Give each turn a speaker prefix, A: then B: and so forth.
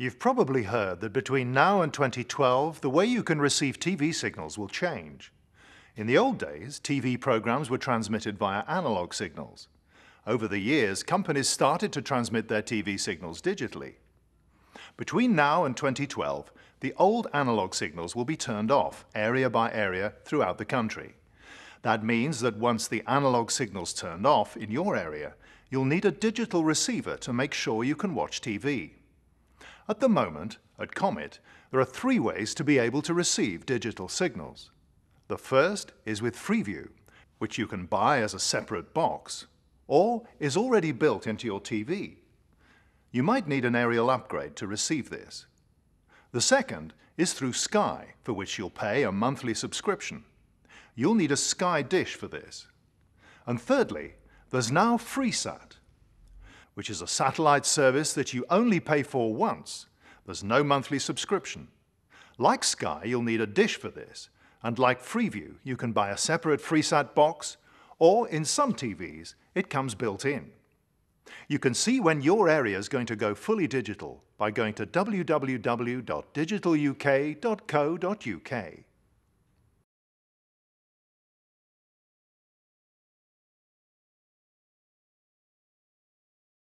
A: You've probably heard that between now and 2012, the way you can receive TV signals will change. In the old days, TV programs were transmitted via analog signals. Over the years, companies started to transmit their TV signals digitally. Between now and 2012, the old analog signals will be turned off area by area throughout the country. That means that once the analog signal's turned off in your area, you'll need a digital receiver to make sure you can watch TV. At the moment, at Comet, there are three ways to be able to receive digital signals. The first is with Freeview, which you can buy as a separate box, or is already built into your TV. You might need an aerial upgrade to receive this. The second is through Sky, for which you'll pay a monthly subscription. You'll need a Sky dish for this. And thirdly, there's now FreeSat, which is a satellite service that you only pay for once. There's no monthly subscription. Like Sky, you'll need a dish for this, and like Freeview, you can buy a separate FreeSat box, or in some TVs, it comes built in. You can see when your area is going to go fully digital by going to www.digitaluk.co.uk.